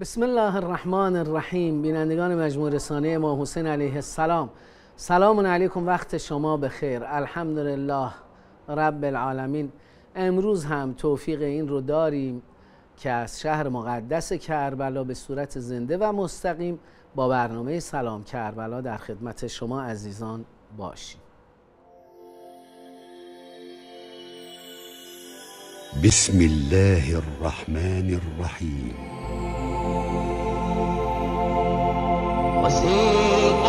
بسم الله الرحمن الرحیم بینندگان مجموع رسانه امام حسین علیه السلام سلام علیکم وقت شما بخیر الحمدلله رب العالمین امروز هم توفیق این رو داریم که از شهر مقدس کربلا به صورت زنده و مستقیم با برنامه سلام کربلا در خدمت شما عزیزان باشیم بسم الله الرحمن الرحیم وسيق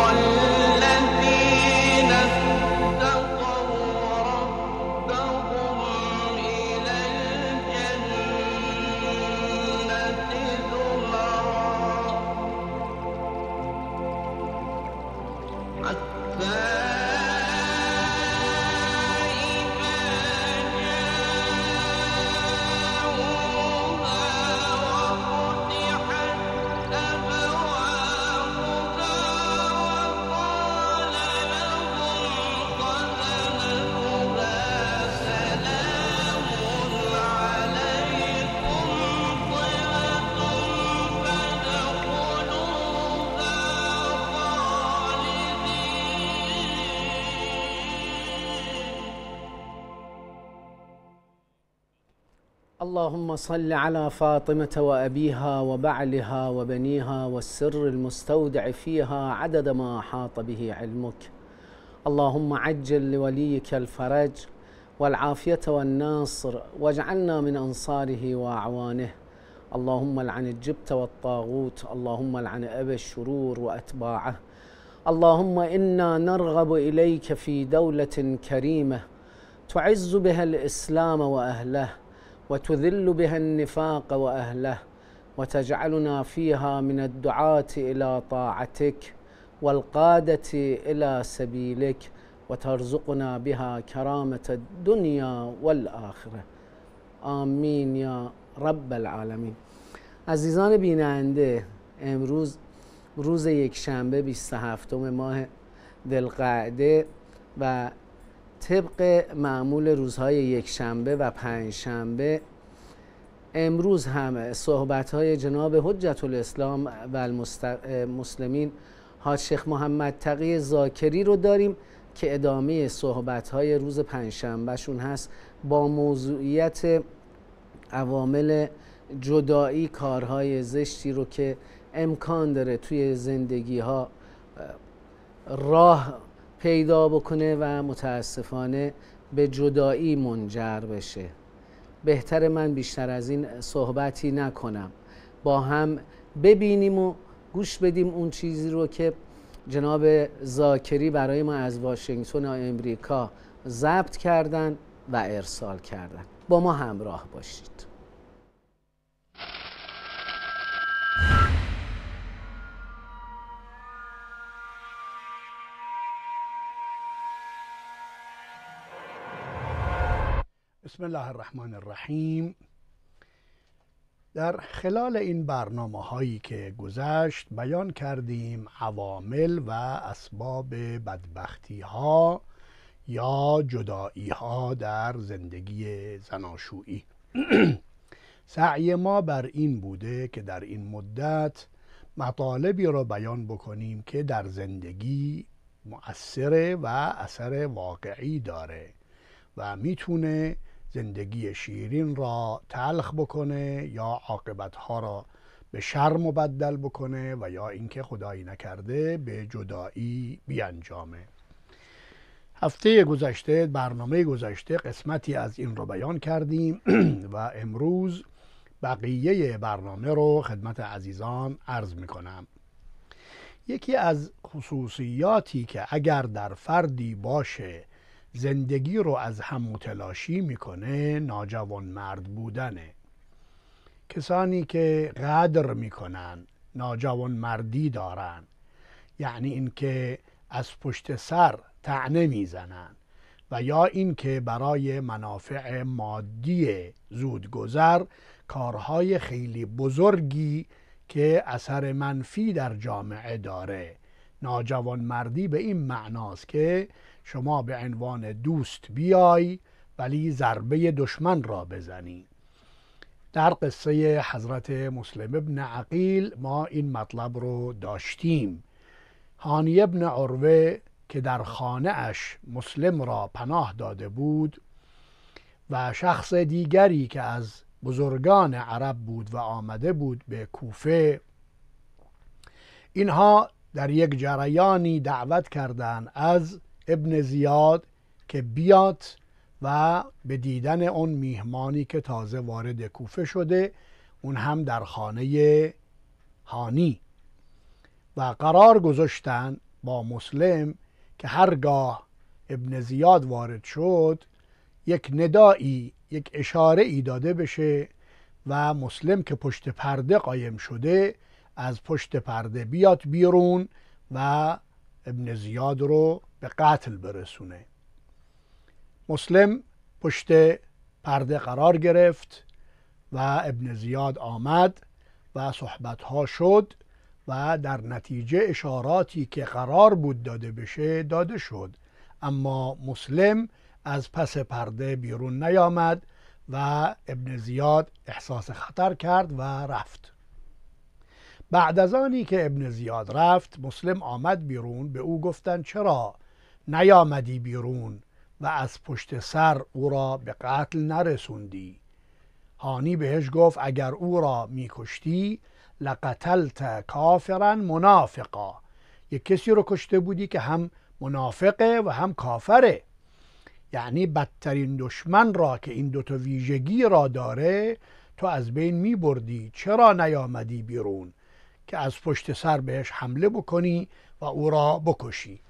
اللهم صل على فاطمة وأبيها وبعلها وبنيها والسر المستودع فيها عدد ما أحاط به علمك اللهم عجل لوليك الفرج والعافية والناصر واجعلنا من أنصاره وأعوانه اللهم لعن الجبت والطاغوت اللهم لعن أبا الشرور وأتباعه اللهم إنا نرغب إليك في دولة كريمة تعز بها الإسلام وأهله وتذل بها النفاق واهله وتجعلنا فيها من الدعاه الى طاعتك والقاده الى سبيلك وترزقنا بها كرامه الدنيا والاخره امين يا رب العالمين عزيزان بيننده امروز روز یک شنبه 27 ماه دلقعده و طبق معمول روزهای یک شنبه و پنج شنبه امروز هم صحبت های جناب حجت الاسلام و المسلمین حاج شیخ محمد تقی زاکری رو داریم که ادامه صحبت های روز شون هست با موضوعیت عوامل جدایی کارهای زشتی رو که امکان داره توی زندگی ها راه پیدا بکنه و متاسفانه به جدایی منجر بشه بهتر من بیشتر از این صحبتی نکنم با هم ببینیم و گوش بدیم اون چیزی رو که جناب زاکری برای ما از واشنگتن و امریکا ضبط کردن و ارسال کردن با ما همراه باشید بسم الله الرحمن الرحیم در خلال این برنامه هایی که گذشت بیان کردیم عوامل و اسباب بدبختی ها یا جدایی ها در زندگی زناشویی سعی ما بر این بوده که در این مدت مطالبی را بیان بکنیم که در زندگی مؤثره و اثر واقعی داره و میتونه زندگی شیرین را تلخ بکنه یا ها را به شر مبدل بکنه و یا اینکه خدایی نکرده به جدایی بیانجامه هفته گذشته برنامه گذشته قسمتی از این رو بیان کردیم و امروز بقیه برنامه رو خدمت عزیزان عرض می کنم یکی از خصوصیاتی که اگر در فردی باشه زندگی رو از هم متلاشی میکنه ناجوان مرد بودنه کسانی که قدر میکنن ناجوان مردی دارن یعنی اینکه از پشت سر تعنه میزنن و یا اینکه برای منافع مادی زودگذر کارهای خیلی بزرگی که اثر منفی در جامعه داره ناجوان مردی به این معناست که شما به عنوان دوست بیای ولی ضربه دشمن را بزنی در قصه حضرت مسلم ابن عقیل ما این مطلب رو داشتیم هانی ابن عروه که در خانه اش مسلم را پناه داده بود و شخص دیگری که از بزرگان عرب بود و آمده بود به کوفه اینها در یک جریانی دعوت کردن از ابن زیاد که بیاد و به دیدن اون میهمانی که تازه وارد کوفه شده اون هم در خانه هانی و قرار گذاشتن با مسلم که هرگاه ابن زیاد وارد شد یک ندایی یک اشاره ای داده بشه و مسلم که پشت پرده قایم شده از پشت پرده بیاد بیرون و ابن زیاد رو به قتل برسونه مسلم پشت پرده قرار گرفت و ابن زیاد آمد و صحبت ها شد و در نتیجه اشاراتی که قرار بود داده بشه داده شد اما مسلم از پس پرده بیرون نیامد و ابن زیاد احساس خطر کرد و رفت بعد از آنی که ابن زیاد رفت مسلم آمد بیرون به او گفتند چرا نیامدی بیرون و از پشت سر او را به قتل نرسوندی هانی بهش گفت اگر او را میکشتی لقتلت کافرا منافقا یک کسی رو کشته بودی که هم منافقه و هم کافره یعنی بدترین دشمن را که این دوتا ویژگی را داره تو از بین می بردی چرا نیامدی بیرون که از پشت سر بهش حمله بکنی و او را بکشی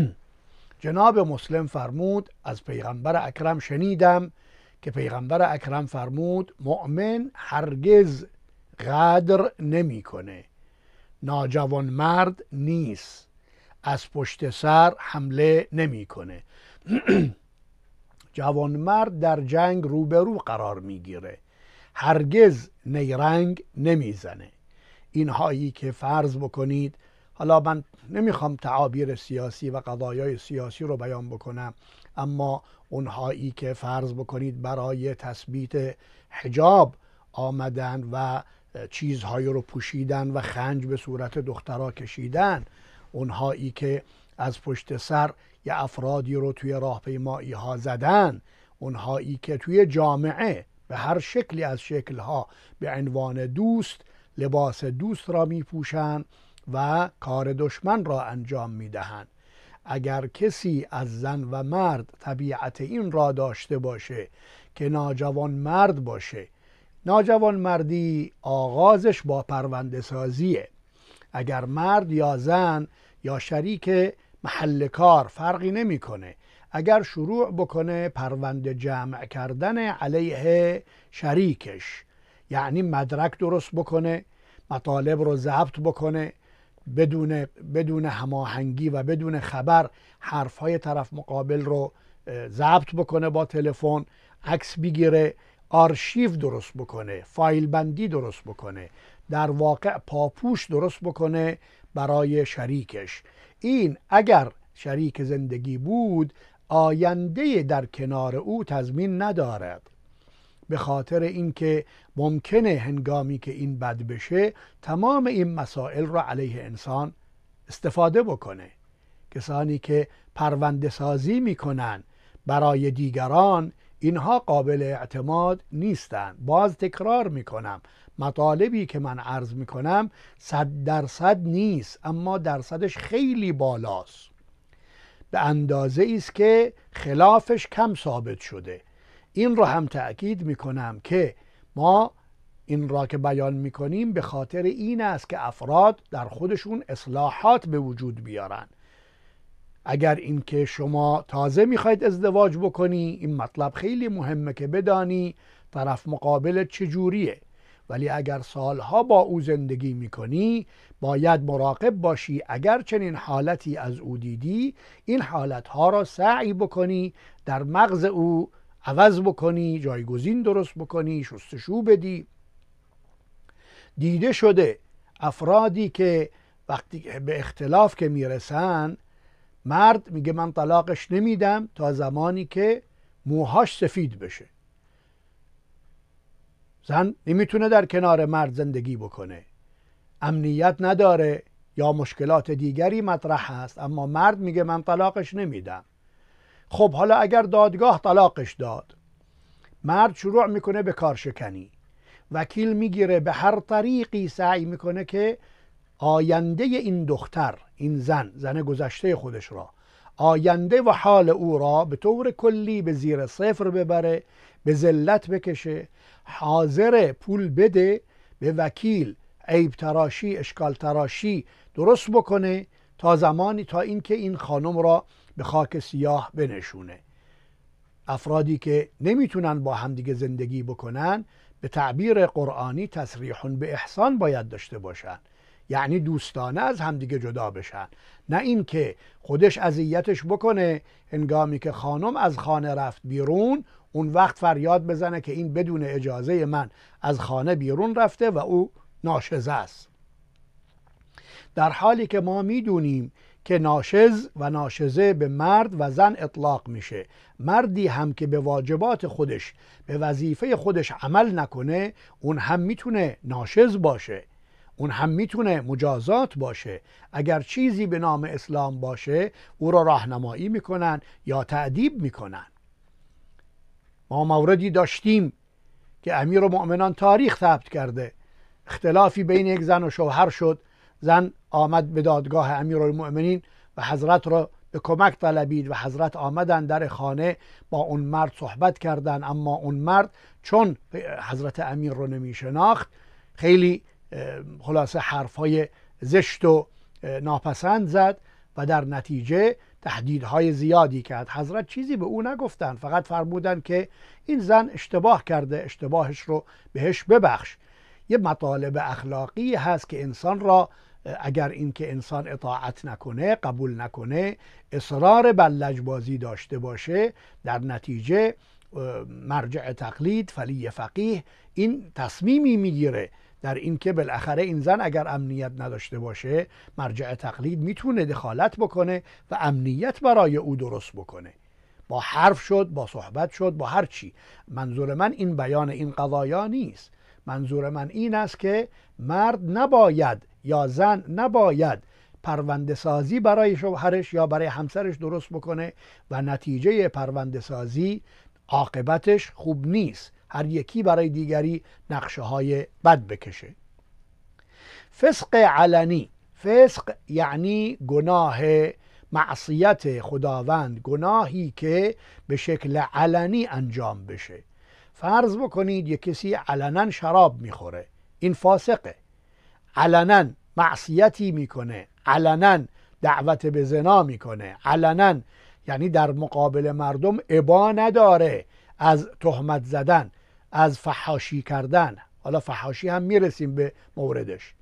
جناب مسلم فرمود از پیغمبر اکرم شنیدم که پیغمبر اکرم فرمود مؤمن هرگز قدر نمیکنه ناجوان مرد نیست از پشت سر حمله نمیکنه جوانمرد در جنگ روبرو قرار میگیره هرگز نیرنگ نمیزنه اینهایی که فرض بکنید حالا من نمیخوام تعابیر سیاسی و قضایای سیاسی رو بیان بکنم اما هایی که فرض بکنید برای تثبیت حجاب آمدن و چیزهایی رو پوشیدن و خنج به صورت دخترا کشیدن اونهایی که از پشت سر یه افرادی رو توی راهپیمایی ها زدن اونهایی که توی جامعه به هر شکلی از شکلها به عنوان دوست لباس دوست را می پوشند و کار دشمن را انجام می دهند اگر کسی از زن و مرد طبیعت این را داشته باشه که ناجوان مرد باشه ناجوان مردی آغازش با پرونده سازیه اگر مرد یا زن یا شریک محل کار فرقی نمیکنه اگر شروع بکنه پرونده جمع کردن علیه شریکش یعنی مدرک درست بکنه مطالب رو ضبط بکنه بدون بدون هماهنگی و بدون خبر حرف های طرف مقابل رو ضبط بکنه با تلفن عکس بگیره آرشیو درست بکنه فایل بندی درست بکنه در واقع پاپوش درست بکنه برای شریکش این اگر شریک زندگی بود آینده در کنار او تضمین ندارد به خاطر اینکه ممکنه هنگامی که این بد بشه تمام این مسائل را علیه انسان استفاده بکنه کسانی که پرونده سازی میکنن برای دیگران اینها قابل اعتماد نیستند باز تکرار میکنم مطالبی که من عرض میکنم صد درصد نیست اما درصدش خیلی بالاست به اندازه است که خلافش کم ثابت شده این را هم تأکید میکنم که ما این را که بیان میکنیم به خاطر این است که افراد در خودشون اصلاحات به وجود بیارن اگر اینکه شما تازه میخواید ازدواج بکنی این مطلب خیلی مهمه که بدانی طرف مقابل چجوریه ولی اگر سالها با او زندگی میکنی باید مراقب باشی اگر چنین حالتی از او دیدی این حالتها را سعی بکنی در مغز او عوض بکنی جایگزین درست بکنی شستشو بدی دیده شده افرادی که وقتی به اختلاف که میرسن مرد میگه من طلاقش نمیدم تا زمانی که موهاش سفید بشه زن نمیتونه در کنار مرد زندگی بکنه امنیت نداره یا مشکلات دیگری مطرح هست اما مرد میگه من طلاقش نمیدم خب حالا اگر دادگاه طلاقش داد مرد شروع میکنه به کارشکنی وکیل میگیره به هر طریقی سعی میکنه که آینده این دختر این زن زن گذشته خودش را آینده و حال او را به طور کلی به زیر صفر ببره به ذلت بکشه حاضر پول بده به وکیل عیب تراشی اشکال تراشی درست بکنه تا زمانی تا اینکه این خانم را به خاک سیاه بنشونه افرادی که نمیتونن با همدیگه زندگی بکنن به تعبیر قرآنی تصریحون به احسان باید داشته باشن یعنی دوستانه از همدیگه جدا بشن نه اینکه خودش اذیتش بکنه هنگامی که خانم از خانه رفت بیرون اون وقت فریاد بزنه که این بدون اجازه من از خانه بیرون رفته و او ناشزه است در حالی که ما میدونیم که ناشز و ناشزه به مرد و زن اطلاق میشه مردی هم که به واجبات خودش به وظیفه خودش عمل نکنه اون هم میتونه ناشز باشه اون هم میتونه مجازات باشه اگر چیزی به نام اسلام باشه او را راهنمایی میکنن یا تعدیب میکنن ما موردی داشتیم که امیر و مؤمنان تاریخ ثبت کرده اختلافی بین یک زن و شوهر شد زن آمد به دادگاه امیرالمؤمنین و حضرت را به کمک طلبید و حضرت آمدن در خانه با اون مرد صحبت کردند اما اون مرد چون حضرت امیر رو نمی خیلی خلاصه حرفای زشت و ناپسند زد و در نتیجه تهدیدهای زیادی کرد حضرت چیزی به او نگفتند فقط فرمودند که این زن اشتباه کرده اشتباهش رو بهش ببخش یه مطالب اخلاقی هست که انسان را اگر اینکه انسان اطاعت نکنه قبول نکنه اصرار بر داشته باشه در نتیجه مرجع تقلید فلی فقیه این تصمیمی میگیره در اینکه بالاخره این زن اگر امنیت نداشته باشه مرجع تقلید میتونه دخالت بکنه و امنیت برای او درست بکنه با حرف شد با صحبت شد با هر چی منظور من این بیان این قضایا نیست منظور من این است که مرد نباید یا زن نباید پرونده سازی برای شوهرش یا برای همسرش درست بکنه و نتیجه پرونده سازی عاقبتش خوب نیست هر یکی برای دیگری نقشه های بد بکشه فسق علنی فسق یعنی گناه معصیت خداوند گناهی که به شکل علنی انجام بشه فرض بکنید یک کسی علنا شراب میخوره این فاسقه علنا معصیتی میکنه علنا دعوت به زنا میکنه علنا یعنی در مقابل مردم ابا نداره از تهمت زدن از فحاشی کردن حالا فحاشی هم میرسیم به موردش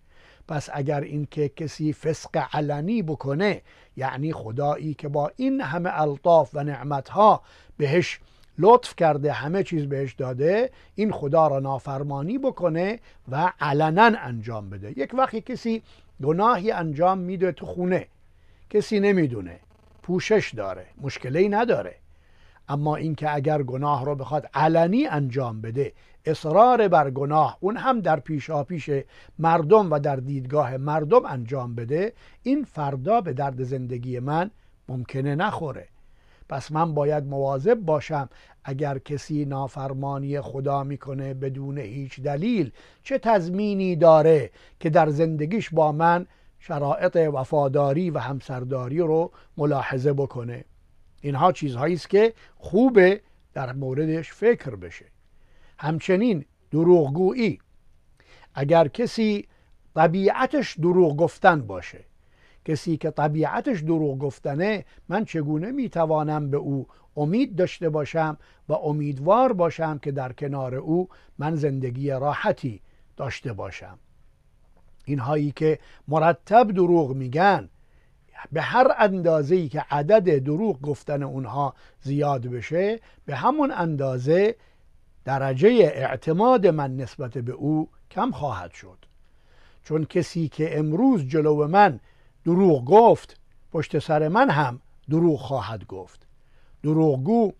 پس اگر اینکه کسی فسق علنی بکنه یعنی خدایی که با این همه الطاف و نعمتها بهش لطف کرده همه چیز بهش داده این خدا را نافرمانی بکنه و علنا انجام بده یک وقتی کسی گناهی انجام میده تو خونه کسی نمیدونه پوشش داره مشکلی نداره اما اینکه اگر گناه رو بخواد علنی انجام بده اصرار بر گناه اون هم در پیشاپیش مردم و در دیدگاه مردم انجام بده این فردا به درد زندگی من ممکنه نخوره پس من باید مواظب باشم اگر کسی نافرمانی خدا میکنه بدون هیچ دلیل چه تضمینی داره که در زندگیش با من شرایط وفاداری و همسرداری رو ملاحظه بکنه اینها چیزهایی است که خوبه در موردش فکر بشه همچنین دروغگویی اگر کسی طبیعتش دروغ گفتن باشه کسی که طبیعتش دروغ گفتنه من چگونه میتوانم به او امید داشته باشم و امیدوار باشم که در کنار او من زندگی راحتی داشته باشم اینهایی که مرتب دروغ میگن به هر ای که عدد دروغ گفتن اونها زیاد بشه به همون اندازه درجه اعتماد من نسبت به او کم خواهد شد چون کسی که امروز جلو من دروغ گفت پشت سر من هم دروغ خواهد گفت دروغگو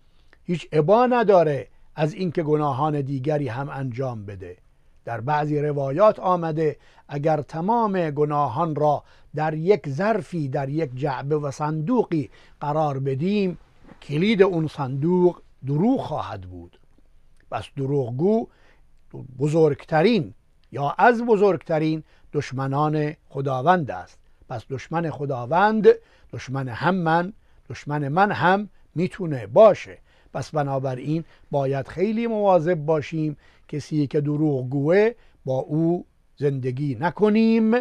هیچ ابا نداره از اینکه گناهان دیگری هم انجام بده در بعضی روایات آمده اگر تمام گناهان را در یک ظرفی در یک جعبه و صندوقی قرار بدیم کلید اون صندوق دروغ خواهد بود پس دروغگو بزرگترین یا از بزرگترین دشمنان خداوند است پس دشمن خداوند دشمن هم من دشمن من هم میتونه باشه پس بنابراین باید خیلی مواظب باشیم کسی که دروغ گوه با او زندگی نکنیم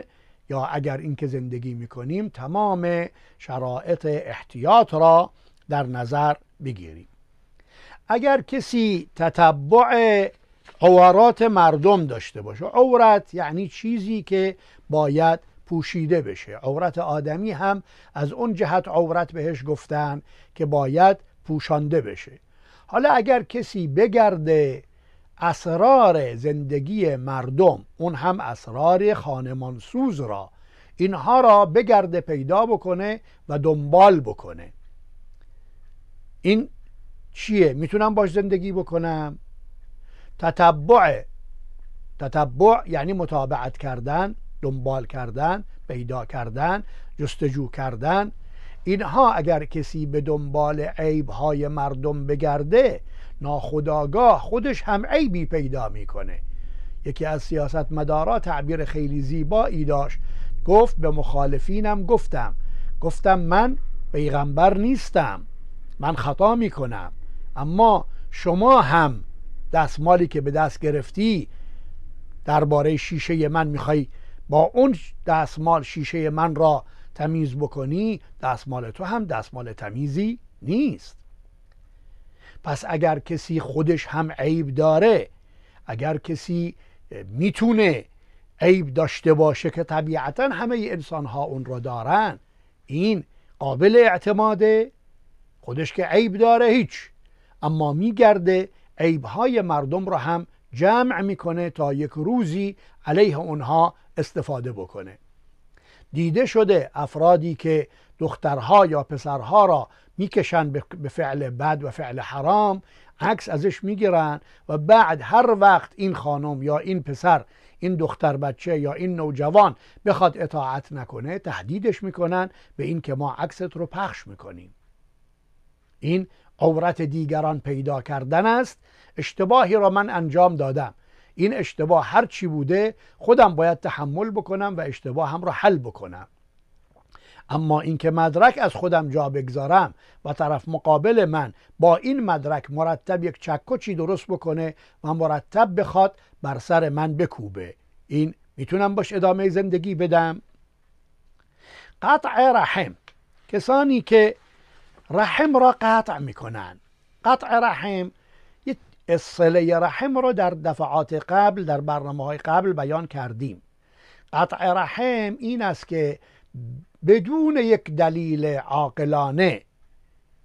یا اگر اینکه زندگی میکنیم تمام شرایط احتیاط را در نظر بگیریم اگر کسی تتبع عورات مردم داشته باشه عورت یعنی چیزی که باید پوشیده بشه عورت آدمی هم از اون جهت عورت بهش گفتن که باید پوشانده بشه حالا اگر کسی بگرده اسرار زندگی مردم اون هم اسرار خانمانسوز را اینها را بگرده پیدا بکنه و دنبال بکنه این چیه میتونم باش زندگی بکنم تتبع تتبع یعنی متابعت کردن دنبال کردن پیدا کردن جستجو کردن اینها اگر کسی به دنبال عیب های مردم بگرده ناخداگاه خودش هم عیبی پیدا میکنه یکی از سیاست مدارا تعبیر خیلی زیبایی داشت گفت به مخالفینم گفتم گفتم من پیغمبر نیستم من خطا میکنم اما شما هم دستمالی که به دست گرفتی درباره شیشه من میخوای با اون دستمال شیشه من را تمیز بکنی دستمال تو هم دستمال تمیزی نیست پس اگر کسی خودش هم عیب داره اگر کسی میتونه عیب داشته باشه که طبیعتا همه انسان ها اون را دارن این قابل اعتماده خودش که عیب داره هیچ اما میگرده عیب های مردم را هم جمع میکنه تا یک روزی علیه اونها استفاده بکنه دیده شده افرادی که دخترها یا پسرها را میکشن به فعل بد و فعل حرام عکس ازش میگیرن و بعد هر وقت این خانم یا این پسر این دختر بچه یا این نوجوان بخواد اطاعت نکنه تهدیدش میکنن به این که ما عکست رو پخش میکنیم این قدرت دیگران پیدا کردن است اشتباهی را من انجام دادم این اشتباه هر چی بوده خودم باید تحمل بکنم و اشتباه هم را حل بکنم اما اینکه مدرک از خودم جا بگذارم و طرف مقابل من با این مدرک مرتب یک چکچی درست بکنه و مرتب بخواد بر سر من بکوبه این میتونم باش ادامه زندگی بدم قطع رحم کسانی که رحم را قطع میکنن قطع رحم اصله رحم رو در دفعات قبل در برنامه های قبل بیان کردیم قطع رحم این است که بدون یک دلیل عاقلانه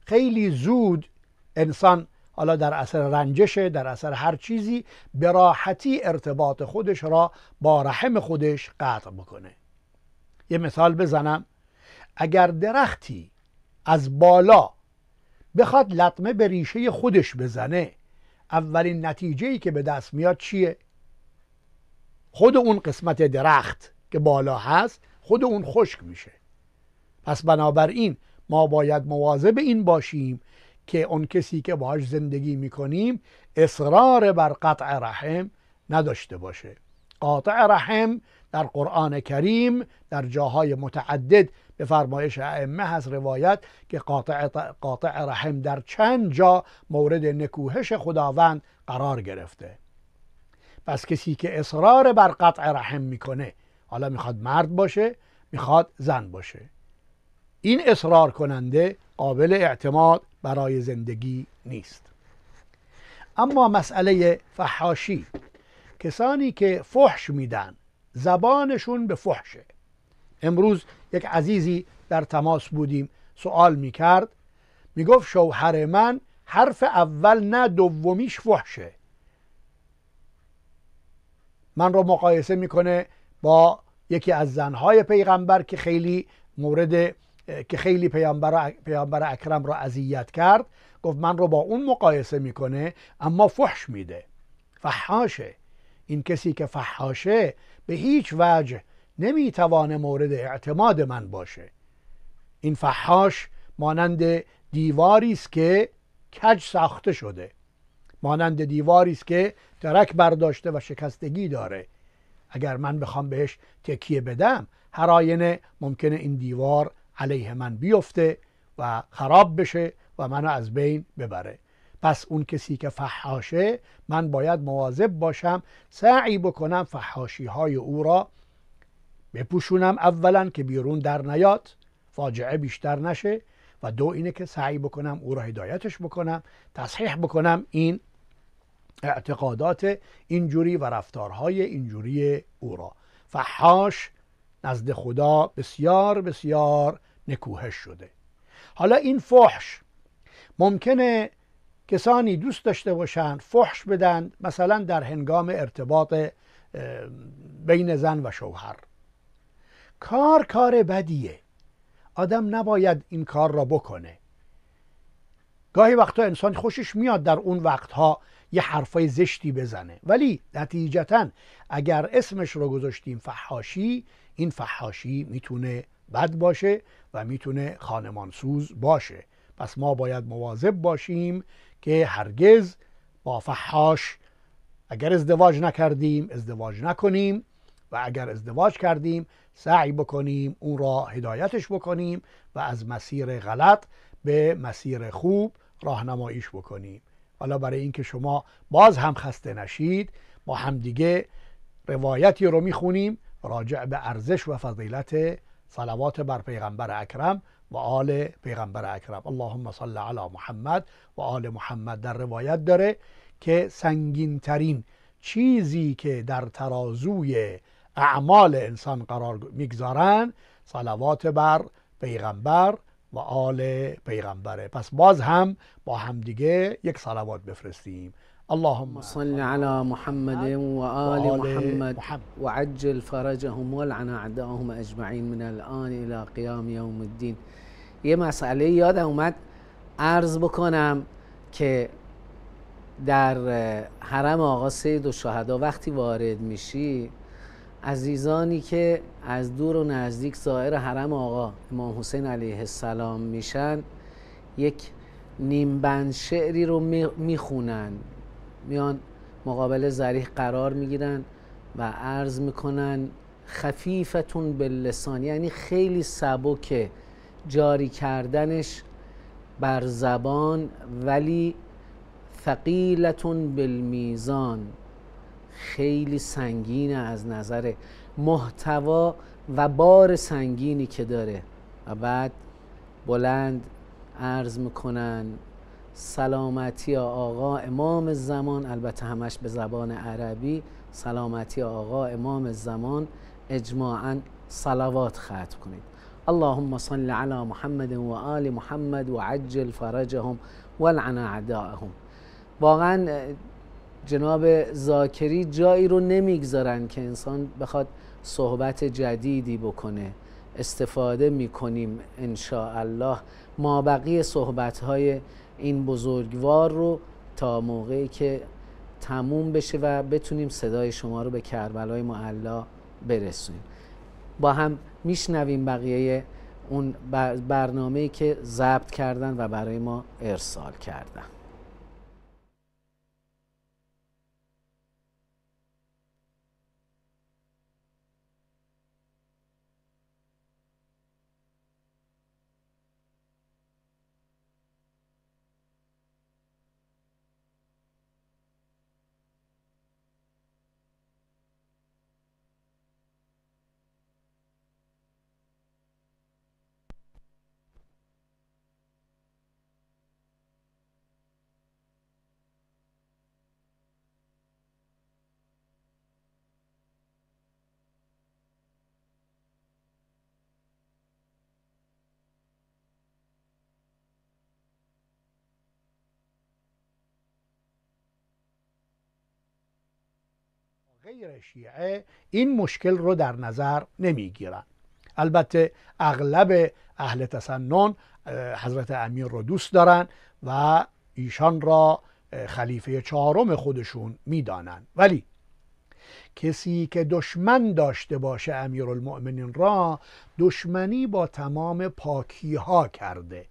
خیلی زود انسان حالا در اثر رنجش در اثر هر چیزی به راحتی ارتباط خودش را با رحم خودش قطع بکنه یه مثال بزنم اگر درختی از بالا بخواد لطمه به ریشه خودش بزنه اولین نتیجه ای که به دست میاد چیه خود اون قسمت درخت که بالا هست خود اون خشک میشه پس بنابراین ما باید مواظب این باشیم که اون کسی که باهاش زندگی میکنیم اصرار بر قطع رحم نداشته باشه قاطع رحم در قرآن کریم در جاهای متعدد به فرمایش ائمه هست روایت که قاطع, قاطع رحم در چند جا مورد نکوهش خداوند قرار گرفته پس کسی که اصرار بر قطع رحم میکنه حالا میخواد مرد باشه میخواد زن باشه این اصرار کننده قابل اعتماد برای زندگی نیست اما مسئله فحاشی کسانی که فحش میدن زبانشون به فحشه امروز یک عزیزی در تماس بودیم سوال می میگفت شوهر من حرف اول نه دومیش فحشه من رو مقایسه میکنه با یکی از زنهای پیغمبر که خیلی مورد که خیلی پیامبر پیامبر اکرم را اذیت کرد گفت من رو با اون مقایسه میکنه اما فحش میده فحاشه این کسی که فحاشه به هیچ وجه نمیتوانه مورد اعتماد من باشه این فحاش مانند دیواری است که کج ساخته شده مانند دیواری است که درک برداشته و شکستگی داره اگر من بخوام بهش تکیه بدم هر آینه ممکنه این دیوار علیه من بیفته و خراب بشه و منو از بین ببره پس اون کسی که فحاشه من باید مواظب باشم سعی بکنم فحاشی های او را بپوشونم اولا که بیرون در نیاد فاجعه بیشتر نشه و دو اینه که سعی بکنم او را هدایتش بکنم تصحیح بکنم این اعتقادات اینجوری و رفتارهای اینجوری او را فحاش نزد خدا بسیار بسیار نکوهش شده حالا این فحش ممکنه کسانی دوست داشته باشند فحش بدن مثلا در هنگام ارتباط بین زن و شوهر کار کار بدیه آدم نباید این کار را بکنه گاهی وقتا انسان خوشش میاد در اون وقتها یه حرفای زشتی بزنه ولی نتیجتا اگر اسمش رو گذاشتیم فحاشی این فحاشی میتونه بد باشه و میتونه خانمانسوز باشه پس ما باید مواظب باشیم که هرگز با فحاش اگر ازدواج نکردیم ازدواج نکنیم و اگر ازدواج کردیم سعی بکنیم او را هدایتش بکنیم و از مسیر غلط به مسیر خوب راهنماییش بکنیم حالا برای اینکه شما باز هم خسته نشید با همدیگه روایتی رو میخونیم راجع به ارزش و فضیلت صلوات بر پیغمبر اکرم و آل پیغمبر اکرم اللهم صل علی محمد و آل محمد در روایت داره که سنگین ترین چیزی که در ترازوی اعمال انسان قرار میگذارند صلوات بر پیغمبر و آل پیغمبره پس باز هم با همدیگه یک صلوات بفرستیم اللهم صل على محمد و محمد, محمد وعجل فرجهم لعن اعداءهم اجمعین من الان الی قیام یوم الدین یه مسئله یاد اومد عرض بکنم که در حرم آقا سید و شهدا وقتی وارد میشی عزیزانی که از دور و نزدیک زائر حرم آقا امام حسین علیه السلام میشن یک نیمبند شعری رو میخونن میان مقابل زریح قرار میگیرن و عرض میکنن خفیفتون به لسان یعنی خیلی سبک جاری کردنش بر زبان ولی ثقیلتون بالمیزان خیلی سنگینه از نظر محتوا و بار سنگینی که داره و بعد بلند عرض میکنن سلامتی آقا امام زمان البته همش به زبان عربی سلامتی آقا امام زمان اجماعا صلوات ختم کنید اللهم صل على محمد و آل محمد و عجل فرجهم ولعن اعداءهم واقعا جناب زاکری جایی رو نمیگذارن که انسان بخواد صحبت جدیدی بکنه استفاده میکنیم الله ما بقیه صحبت های این بزرگوار رو تا موقعی که تموم بشه و بتونیم صدای شما رو به کربلای معلا برسونیم با هم میشنویم بقیه اون برنامه‌ای که ضبط کردن و برای ما ارسال کردن غیر شیعه این مشکل رو در نظر نمیگیرن البته اغلب اهل تسنن حضرت امیر رو دوست دارن و ایشان را خلیفه چهارم خودشون میدانند ولی کسی که دشمن داشته باشه امیر المؤمنین را دشمنی با تمام پاکی ها کرده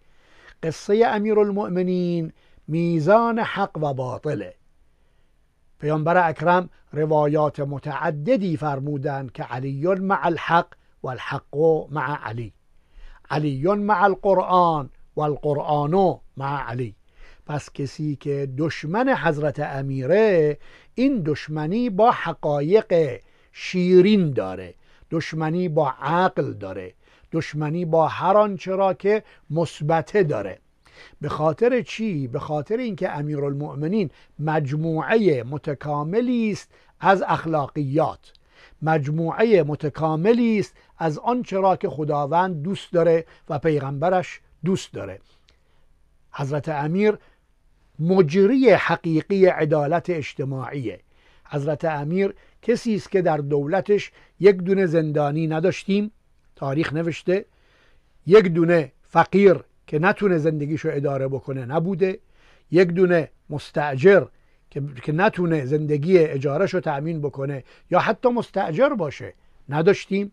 قصه امیر المؤمنین میزان حق و باطله پیامبر اکرم روایات متعددی فرمودند که علی مع الحق و الحق مع علی علی مع القرآن و القرآن مع علی پس کسی که دشمن حضرت امیره این دشمنی با حقایق شیرین داره دشمنی با عقل داره دشمنی با هر آنچه را که مثبته داره به خاطر چی به خاطر اینکه امیرالمؤمنین مجموعه متکاملی است از اخلاقیات مجموعه متکاملی است از آنچه را که خداوند دوست داره و پیغمبرش دوست داره حضرت امیر مجری حقیقی عدالت اجتماعیه حضرت امیر کسی است که در دولتش یک دونه زندانی نداشتیم تاریخ نوشته یک دونه فقیر که نتونه زندگیشو اداره بکنه نبوده یک دونه مستجر که, که نتونه زندگی اجارهشو تأمین بکنه یا حتی مستعجر باشه نداشتیم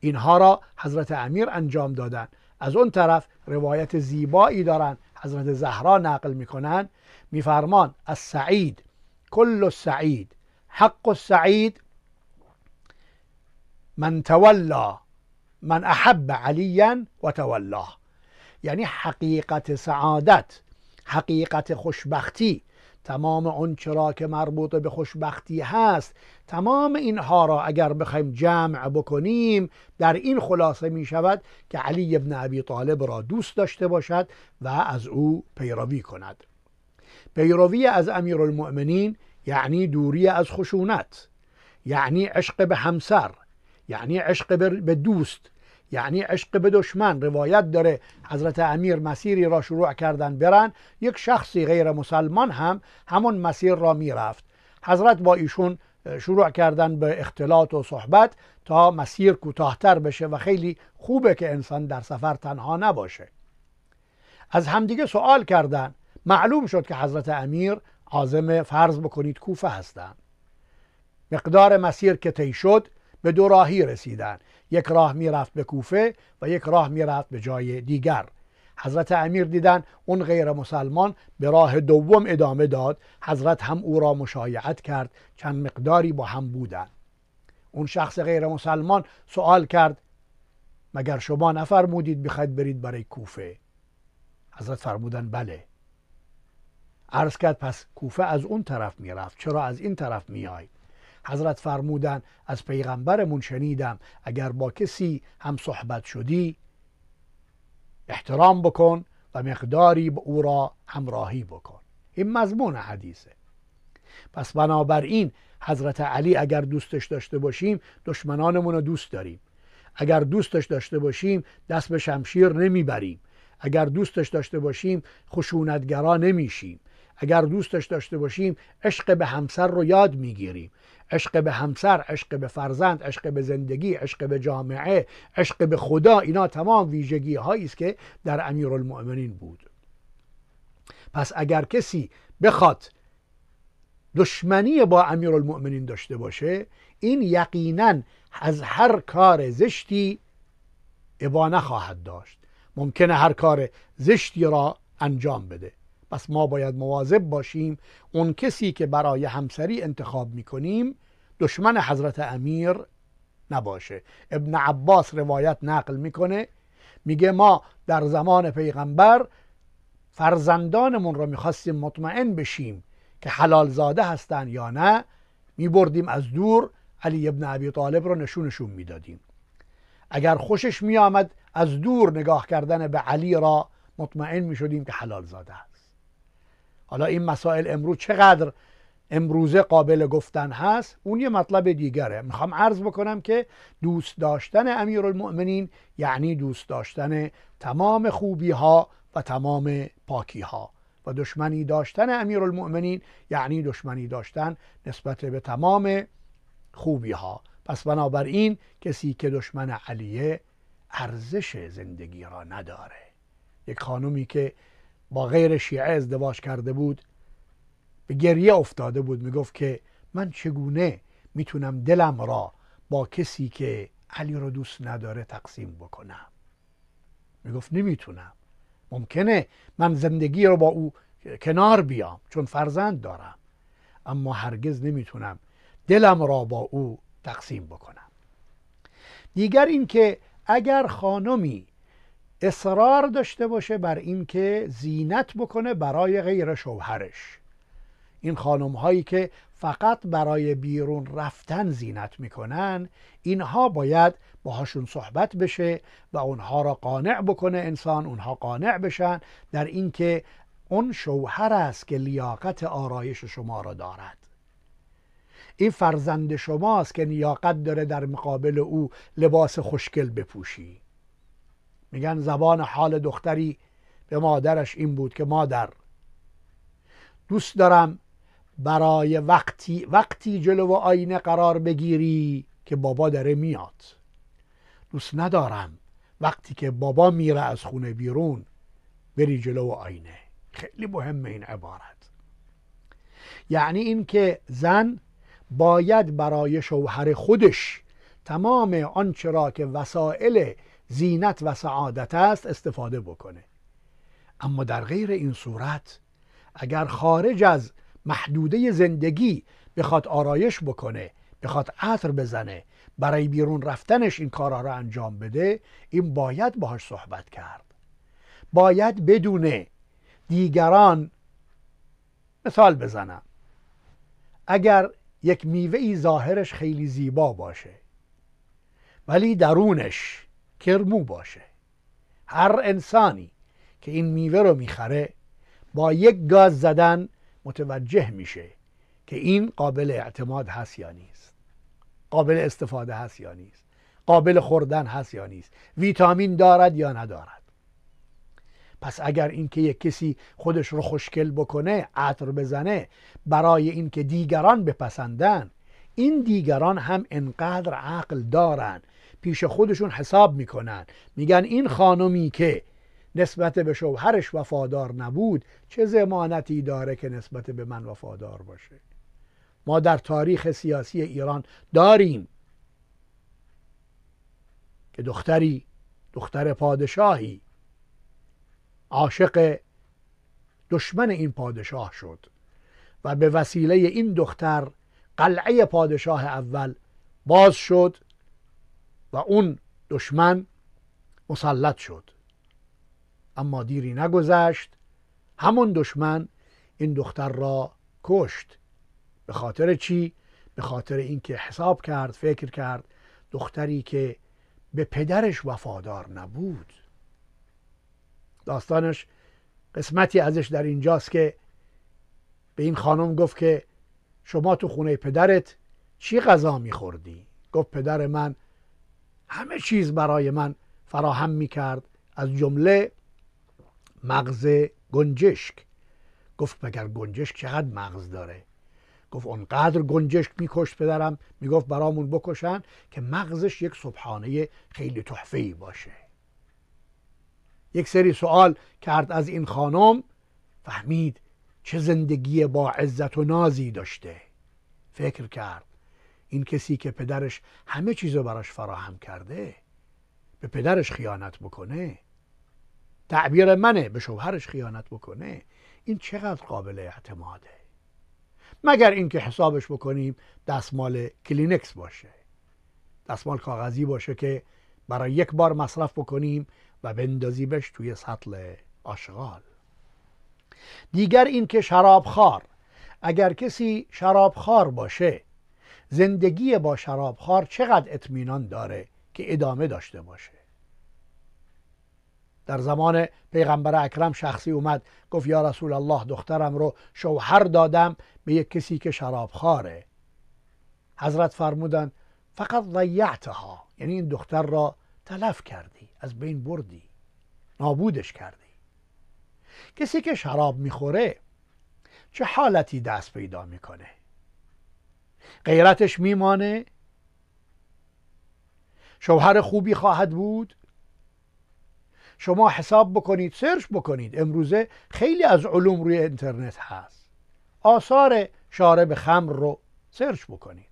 اینها را حضرت امیر انجام دادن از اون طرف روایت زیبایی دارن حضرت زهرا نقل میکنن میفرمان از سعید کل سعید حق السعید من تولا من احب علیا و تولا یعنی حقیقت سعادت حقیقت خوشبختی تمام اون چرا که مربوط به خوشبختی هست تمام اینها را اگر بخوایم جمع بکنیم در این خلاصه می شود که علی ابن ابی طالب را دوست داشته باشد و از او پیروی کند پیروی از المؤمنین یعنی دوری از خشونت یعنی عشق به همسر یعنی عشق به دوست یعنی عشق به دشمن روایت داره حضرت امیر مسیری را شروع کردن برن یک شخصی غیر مسلمان هم همون مسیر را میرفت حضرت با ایشون شروع کردن به اختلاط و صحبت تا مسیر کوتاهتر بشه و خیلی خوبه که انسان در سفر تنها نباشه از همدیگه سوال کردن معلوم شد که حضرت امیر عازم فرض بکنید کوفه هستند مقدار مسیر که طی شد به دو راهی رسیدن یک راه میرفت به کوفه و یک راه میرفت به جای دیگر حضرت امیر دیدن اون غیر مسلمان به راه دوم ادامه داد حضرت هم او را مشایعت کرد چند مقداری با هم بودن اون شخص غیر مسلمان سوال کرد مگر شما نفر نفرمودید بخواید برید برای کوفه حضرت فرمودن بله عرض کرد پس کوفه از اون طرف میرفت چرا از این طرف آید حضرت فرمودن از پیغمبرمون شنیدم اگر با کسی هم صحبت شدی احترام بکن و مقداری به او را همراهی بکن این مضمون حدیثه پس بنابراین حضرت علی اگر دوستش داشته باشیم دشمنانمون رو دوست داریم اگر دوستش داشته باشیم دست به شمشیر نمیبریم اگر دوستش داشته باشیم خشونتگرا نمیشیم اگر دوستش داشته باشیم عشق به همسر رو یاد میگیریم عشق به همسر عشق به فرزند عشق به زندگی عشق به جامعه عشق به خدا اینا تمام ویژگی هایی است که در امیرالمؤمنین بود پس اگر کسی بخواد دشمنی با امیرالمؤمنین داشته باشه این یقینا از هر کار زشتی ابا نخواهد داشت ممکنه هر کار زشتی را انجام بده پس ما باید مواظب باشیم اون کسی که برای همسری انتخاب میکنیم دشمن حضرت امیر نباشه ابن عباس روایت نقل میکنه میگه ما در زمان پیغمبر فرزندانمون رو میخواستیم مطمئن بشیم که حلال زاده هستن یا نه میبردیم از دور علی ابن ابی طالب رو نشونشون میدادیم اگر خوشش میآمد از دور نگاه کردن به علی را مطمئن میشدیم که حلال زاده است حالا این مسائل امروز چقدر امروزه قابل گفتن هست اون یه مطلب دیگره میخوام عرض بکنم که دوست داشتن امیرالمؤمنین یعنی دوست داشتن تمام خوبی ها و تمام پاکی ها و دشمنی داشتن امیرالمؤمنین یعنی دشمنی داشتن نسبت به تمام خوبی ها پس بنابراین کسی که دشمن علیه ارزش زندگی را نداره یک خانومی که با غیر شیعه ازدواج کرده بود به گریه افتاده بود میگفت که من چگونه میتونم دلم را با کسی که علی رو دوست نداره تقسیم بکنم میگفت نمیتونم ممکنه من زندگی رو با او کنار بیام چون فرزند دارم اما هرگز نمیتونم دلم را با او تقسیم بکنم دیگر اینکه اگر خانمی اصرار داشته باشه بر اینکه زینت بکنه برای غیر شوهرش این خانم هایی که فقط برای بیرون رفتن زینت میکنن اینها باید باهاشون صحبت بشه و اونها را قانع بکنه انسان اونها قانع بشن در اینکه اون شوهر است که لیاقت آرایش شما را دارد این فرزند شماست که لیاقت داره در مقابل او لباس خوشگل بپوشی میگن زبان حال دختری به مادرش این بود که مادر دوست دارم برای وقتی وقتی جلو آینه قرار بگیری که بابا داره میاد دوست ندارم وقتی که بابا میره از خونه بیرون بری جلو آینه خیلی مهمه این عبارت یعنی اینکه زن باید برای شوهر خودش تمام آنچه که وسایل زینت و سعادت است استفاده بکنه اما در غیر این صورت اگر خارج از محدوده زندگی بخواد آرایش بکنه بخواد عطر بزنه برای بیرون رفتنش این کارها را انجام بده این باید باهاش صحبت کرد باید بدونه دیگران مثال بزنم اگر یک میوه ای ظاهرش خیلی زیبا باشه ولی درونش کرمو باشه هر انسانی که این میوه رو میخره با یک گاز زدن متوجه میشه که این قابل اعتماد هست یا نیست قابل استفاده هست یا نیست قابل خوردن هست یا نیست ویتامین دارد یا ندارد پس اگر اینکه یک کسی خودش رو خوشکل بکنه عطر بزنه برای اینکه دیگران بپسندن این دیگران هم انقدر عقل دارند پیش خودشون حساب میکنن میگن این خانمی که نسبت به شوهرش وفادار نبود چه زمانتی داره که نسبت به من وفادار باشه ما در تاریخ سیاسی ایران داریم که دختری دختر پادشاهی عاشق دشمن این پادشاه شد و به وسیله این دختر قلعه پادشاه اول باز شد و اون دشمن مسلط شد اما دیری نگذشت همون دشمن این دختر را کشت به خاطر چی به خاطر اینکه حساب کرد فکر کرد دختری که به پدرش وفادار نبود داستانش قسمتی ازش در اینجاست که به این خانم گفت که شما تو خونه پدرت چی غذا میخوردی؟ گفت پدر من همه چیز برای من فراهم می کرد از جمله مغز گنجشک گفت مگر گنجشک چقدر مغز داره گفت اونقدر گنجشک میکشت پدرم میگفت برامون بکشن که مغزش یک صبحانه خیلی تحفه ای باشه یک سری سوال کرد از این خانم فهمید چه زندگی با عزت و نازی داشته فکر کرد این کسی که پدرش همه چیز رو براش فراهم کرده به پدرش خیانت بکنه تعبیر منه به شوهرش خیانت بکنه این چقدر قابل اعتماده مگر اینکه حسابش بکنیم دستمال کلینکس باشه دستمال کاغذی باشه که برای یک بار مصرف بکنیم و بندازیمش توی سطل آشغال دیگر اینکه شرابخوار اگر کسی شرابخوار باشه زندگی با شرابخوار چقدر اطمینان داره که ادامه داشته باشه در زمان پیغمبر اکرم شخصی اومد گفت یا رسول الله دخترم رو شوهر دادم به یک کسی که شرابخواره حضرت فرمودند فقط ضیعتها یعنی این دختر را تلف کردی از بین بردی نابودش کردی کسی که شراب میخوره چه حالتی دست پیدا میکنه غیرتش میمانه شوهر خوبی خواهد بود شما حساب بکنید سرچ بکنید امروزه خیلی از علوم روی اینترنت هست آثار شارب خمر رو سرچ بکنید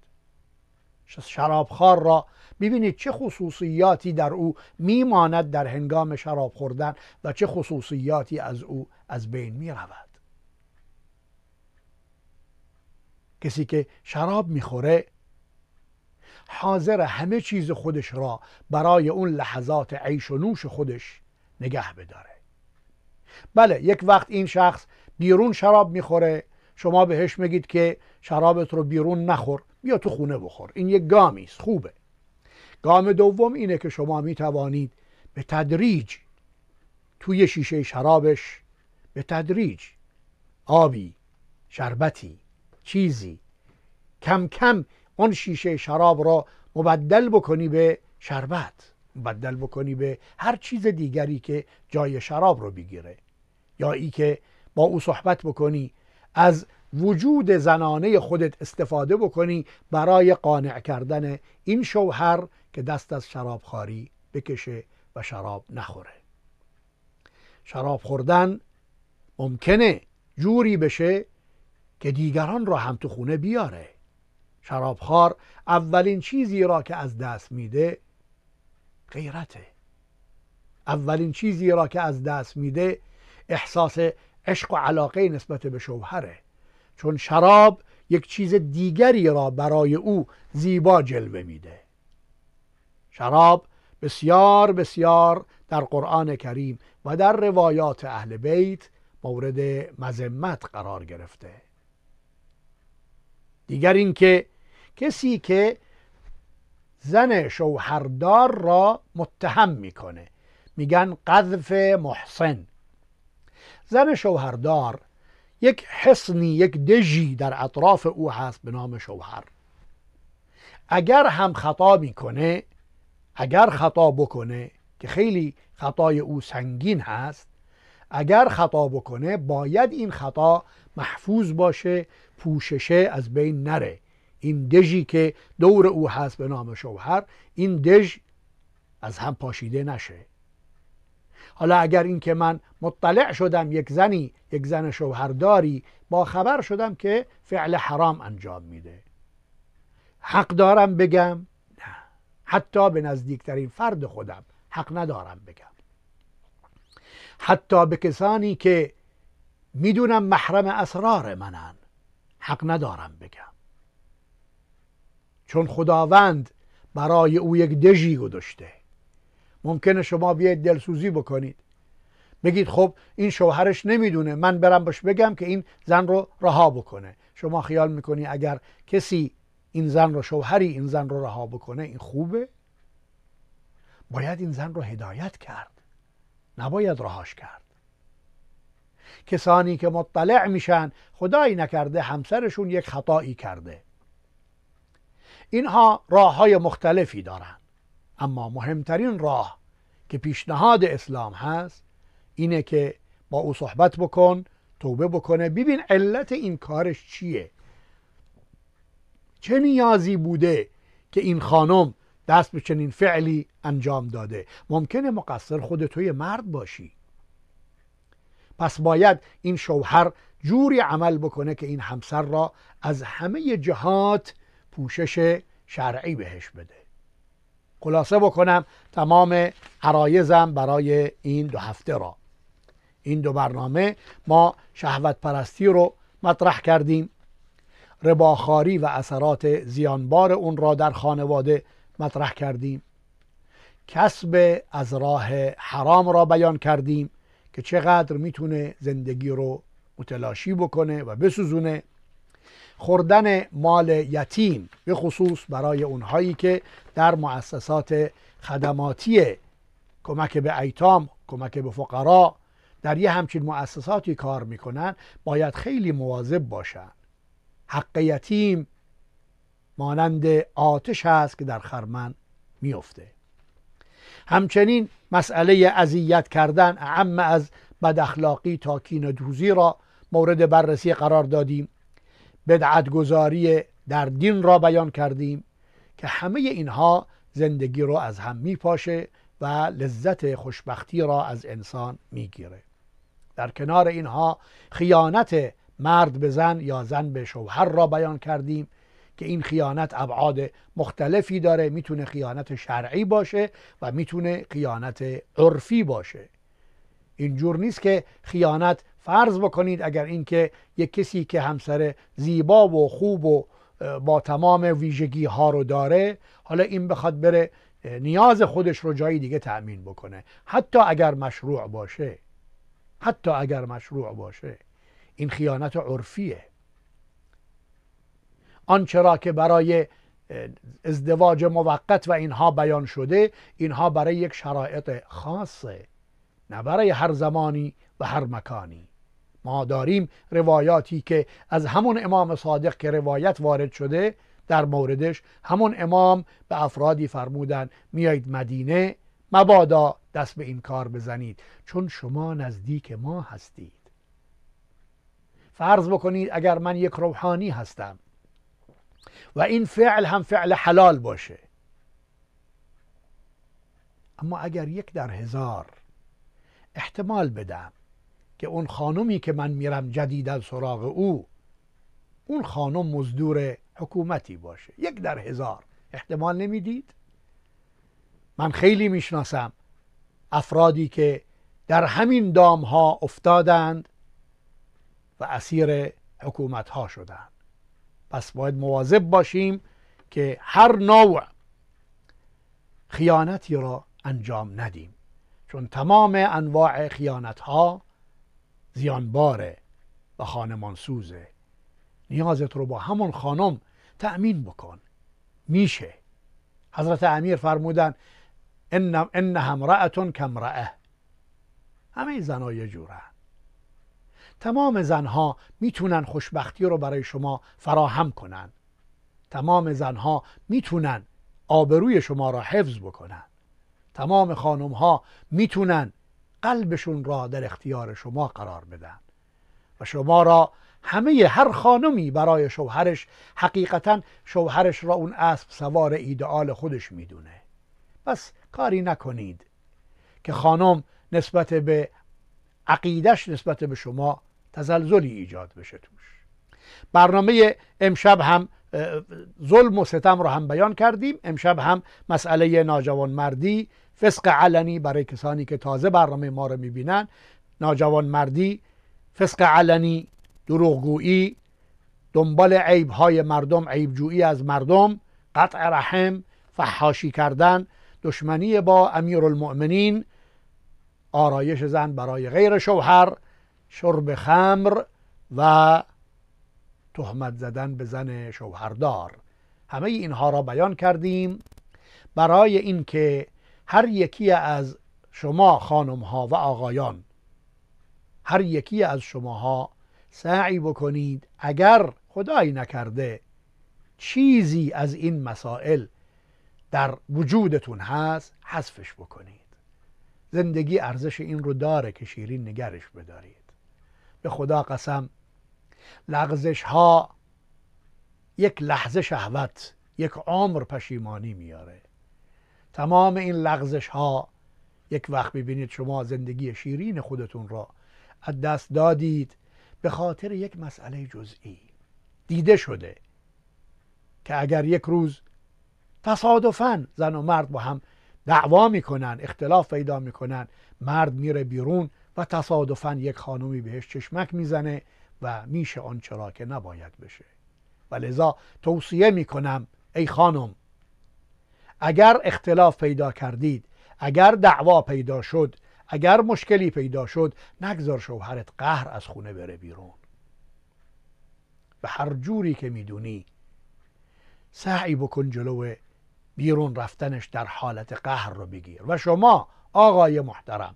شرابخار را ببینید چه خصوصیاتی در او میماند در هنگام شراب خوردن و چه خصوصیاتی از او از بین می رود کسی که شراب میخوره حاضر همه چیز خودش را برای اون لحظات عیش و نوش خودش نگه بداره بله یک وقت این شخص بیرون شراب میخوره شما بهش میگید که شرابت رو بیرون نخور بیا تو خونه بخور این یک گامی است خوبه گام دوم اینه که شما میتوانید به تدریج توی شیشه شرابش به تدریج آبی شربتی چیزی کم کم اون شیشه شراب را مبدل بکنی به شربت مبدل بکنی به هر چیز دیگری که جای شراب رو بگیره یا ای که با او صحبت بکنی از وجود زنانه خودت استفاده بکنی برای قانع کردن این شوهر که دست از شراب خاری بکشه و شراب نخوره شراب خوردن ممکنه جوری بشه که دیگران را هم تو خونه بیاره شرابخوار اولین چیزی را که از دست میده غیرته اولین چیزی را که از دست میده احساس عشق و علاقه نسبت به شوهره چون شراب یک چیز دیگری را برای او زیبا جلوه میده شراب بسیار بسیار در قرآن کریم و در روایات اهل بیت مورد مذمت قرار گرفته دیگر اینکه کسی که زن شوهردار را متهم میکنه میگن قذف محسن زن شوهردار یک حسنی یک دژی در اطراف او هست به نام شوهر اگر هم خطا میکنه اگر خطا بکنه که خیلی خطای او سنگین هست اگر خطا بکنه باید این خطا محفوظ باشه پوششه از بین نره این دژی که دور او هست به نام شوهر این دژ از هم پاشیده نشه حالا اگر اینکه من مطلع شدم یک زنی یک زن شوهرداری با خبر شدم که فعل حرام انجام میده حق دارم بگم نه حتی به نزدیکترین فرد خودم حق ندارم بگم حتی به کسانی که میدونم محرم اسرار منن حق ندارم بگم چون خداوند برای او یک دژی گذاشته ممکنه شما بیاید دلسوزی بکنید بگید خب این شوهرش نمیدونه من برم باش بگم که این زن رو رها بکنه شما خیال میکنی اگر کسی این زن رو شوهری این زن رو رها بکنه این خوبه باید این زن رو هدایت کرد نباید رهاش کرد کسانی که مطلع میشن خدایی نکرده همسرشون یک خطایی کرده اینها راه های مختلفی دارند اما مهمترین راه که پیشنهاد اسلام هست اینه که با او صحبت بکن توبه بکنه ببین علت این کارش چیه چه نیازی بوده که این خانم دست به چنین فعلی انجام داده ممکنه مقصر خود توی مرد باشی پس باید این شوهر جوری عمل بکنه که این همسر را از همه جهات پوشش شرعی بهش بده خلاصه بکنم تمام عرایزم برای این دو هفته را این دو برنامه ما شهوت پرستی رو مطرح کردیم رباخاری و اثرات زیانبار اون را در خانواده مطرح کردیم کسب از راه حرام را بیان کردیم که چقدر میتونه زندگی رو متلاشی بکنه و بسوزونه خوردن مال یتیم به خصوص برای اونهایی که در مؤسسات خدماتی کمک به ایتام کمک به فقرا در یه همچین مؤسساتی کار میکنن باید خیلی مواظب باشن حق یتیم مانند آتش هست که در خرمن میفته همچنین مسئله اذیت کردن عم از بداخلاقی تا کین دوزی را مورد بررسی قرار دادیم گذاری در دین را بیان کردیم که همه اینها زندگی را از هم میپاشه و لذت خوشبختی را از انسان میگیره در کنار اینها خیانت مرد به زن یا زن به شوهر را بیان کردیم که این خیانت ابعاد مختلفی داره میتونه خیانت شرعی باشه و میتونه خیانت عرفی باشه اینجور نیست که خیانت فرض بکنید اگر اینکه یک کسی که همسر زیبا و خوب و با تمام ویژگی ها رو داره حالا این بخواد بره نیاز خودش رو جای دیگه تأمین بکنه حتی اگر مشروع باشه حتی اگر مشروع باشه این خیانت عرفیه آنچه را که برای ازدواج موقت و اینها بیان شده اینها برای یک شرایط خاصه نه برای هر زمانی و هر مکانی ما داریم روایاتی که از همون امام صادق که روایت وارد شده در موردش همون امام به افرادی فرمودن میایید مدینه مبادا دست به این کار بزنید چون شما نزدیک ما هستید فرض بکنید اگر من یک روحانی هستم و این فعل هم فعل حلال باشه اما اگر یک در هزار احتمال بدم که اون خانمی که من میرم جدیدا سراغ او اون خانم مزدور حکومتی باشه یک در هزار احتمال نمیدید من خیلی میشناسم افرادی که در همین دام ها افتادند و اسیر حکومت ها شدند پس باید مواظب باشیم که هر نوع خیانتی را انجام ندیم چون تمام انواع خیانت ها زیانباره و خانمان سوزه نیازت رو با همون خانم تأمین بکن میشه حضرت امیر فرمودن ان ان که رأه". همه زنای یه جورن تمام زنها میتونن خوشبختی رو برای شما فراهم کنن تمام زنها میتونن آبروی شما را حفظ بکنن تمام خانم ها میتونن قلبشون را در اختیار شما قرار بدن و شما را همه هر خانمی برای شوهرش حقیقتا شوهرش را اون اسب سوار ایدئال خودش میدونه پس کاری نکنید که خانم نسبت به عقیدش نسبت به شما تزلزلی ایجاد بشه توش برنامه امشب هم ظلم و ستم رو هم بیان کردیم امشب هم مسئله مردی فسق علنی برای کسانی که تازه برنامه ما رو میبینن مردی فسق علنی دروغگویی دنبال عیب های مردم عیبجویی از مردم قطع رحم فحاشی کردن دشمنی با امیر المؤمنین آرایش زن برای غیر شوهر شرب خمر و تهمت زدن به زن شوهردار همه اینها را بیان کردیم برای اینکه هر یکی از شما خانم ها و آقایان هر یکی از شماها سعی بکنید اگر خدایی نکرده چیزی از این مسائل در وجودتون هست حذفش بکنید زندگی ارزش این رو داره که شیرین نگرش بدارید به خدا قسم لغزش ها یک لحظه شهوت یک عمر پشیمانی میاره تمام این لغزش ها یک وقت ببینید شما زندگی شیرین خودتون را از دست دادید به خاطر یک مسئله جزئی دیده شده که اگر یک روز تصادفا زن و مرد با هم دعوا میکنن اختلاف پیدا میکنن مرد میره بیرون و تصادفا یک خانومی بهش چشمک میزنه و میشه آنچرا که نباید بشه و لذا توصیه میکنم ای خانم اگر اختلاف پیدا کردید اگر دعوا پیدا شد اگر مشکلی پیدا شد نگذار شوهرت قهر از خونه بره بیرون و هر جوری که میدونی سعی بکن جلو بیرون رفتنش در حالت قهر رو بگیر و شما آقای محترم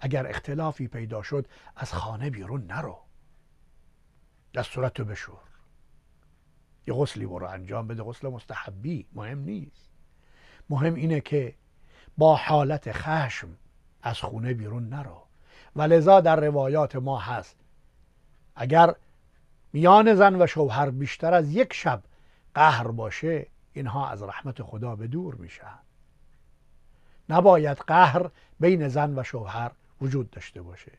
اگر اختلافی پیدا شد از خانه بیرون نرو صورت بشور یه غسلی برو انجام بده غسل مستحبی مهم نیست مهم اینه که با حالت خشم از خونه بیرون نرو و لذا در روایات ما هست اگر میان زن و شوهر بیشتر از یک شب قهر باشه اینها از رحمت خدا به دور میشن نباید قهر بین زن و شوهر وجود داشته باشه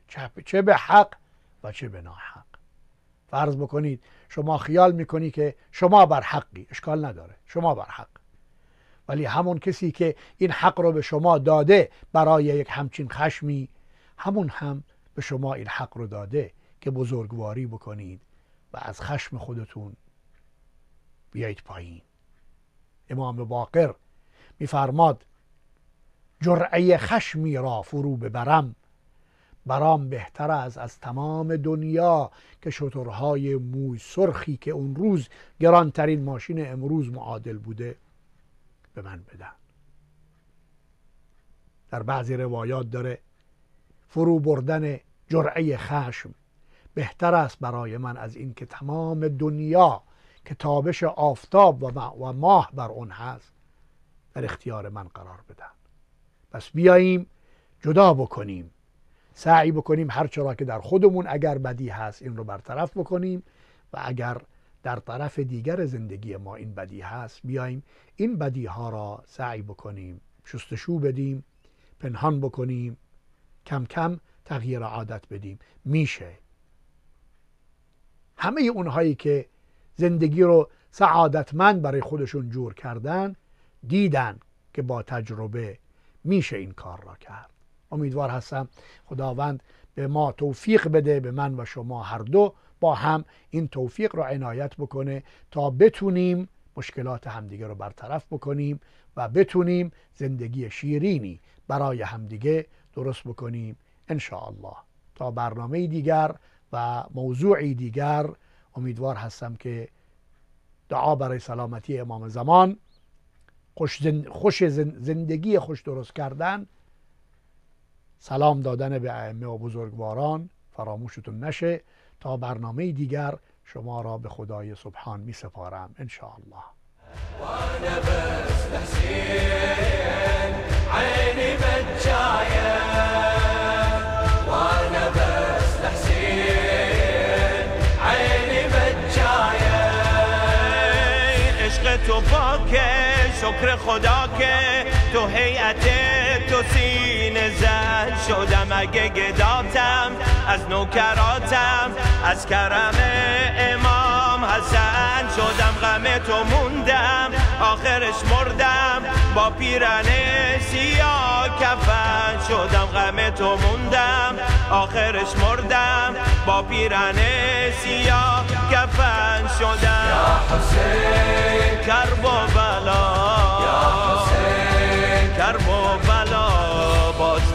چه به حق و چه به ناحق فرض بکنید شما خیال میکنی که شما بر حقی اشکال نداره شما بر حق ولی همون کسی که این حق رو به شما داده برای یک همچین خشمی همون هم به شما این حق رو داده که بزرگواری بکنید و از خشم خودتون بیایید پایین امام باقر میفرماد جرعه خشمی را فرو ببرم برام بهتر است از تمام دنیا که شترهای موی سرخی که اون روز گرانترین ماشین امروز معادل بوده به من بدن در بعضی روایات داره فرو بردن جرعه خشم بهتر است برای من از اینکه تمام دنیا که تابش آفتاب و ماه بر اون هست در اختیار من قرار بدن پس بیاییم جدا بکنیم سعی بکنیم هرچرا چرا که در خودمون اگر بدی هست این رو برطرف بکنیم و اگر در طرف دیگر زندگی ما این بدی هست بیایم این بدی ها را سعی بکنیم شستشو بدیم پنهان بکنیم کم کم تغییر عادت بدیم میشه همه اونهایی که زندگی رو سعادتمند برای خودشون جور کردن دیدن که با تجربه میشه این کار را کرد امیدوار هستم خداوند به ما توفیق بده به من و شما هر دو با هم این توفیق رو عنایت بکنه تا بتونیم مشکلات همدیگه رو برطرف بکنیم و بتونیم زندگی شیرینی برای همدیگه درست بکنیم ان الله تا برنامه دیگر و موضوعی دیگر امیدوار هستم که دعا برای سلامتی امام زمان خوش, زندگی خوش درست کردن سلام دادن به ائمه و بزرگواران فراموشتون نشه تا برنامه دیگر شما را به خدای سبحان می سپارم انشاءالله وانا تو پاکه شکر خدا که تو هیئت تو سی شدم اگه گداتم از نوکراتم از کرم امام حسن شدم غم تو موندم آخرش مردم با پیرن سیاه کفن شدم غم تو موندم آخرش مردم با پیرن سیاه کفن شدم یا حسین کرب و بلا یا حسین کرب و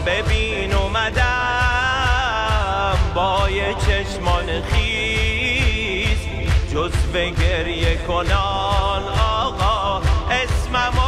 ببین اومدم با یه چشمان خیز جز به گریه کنان آقا اسمم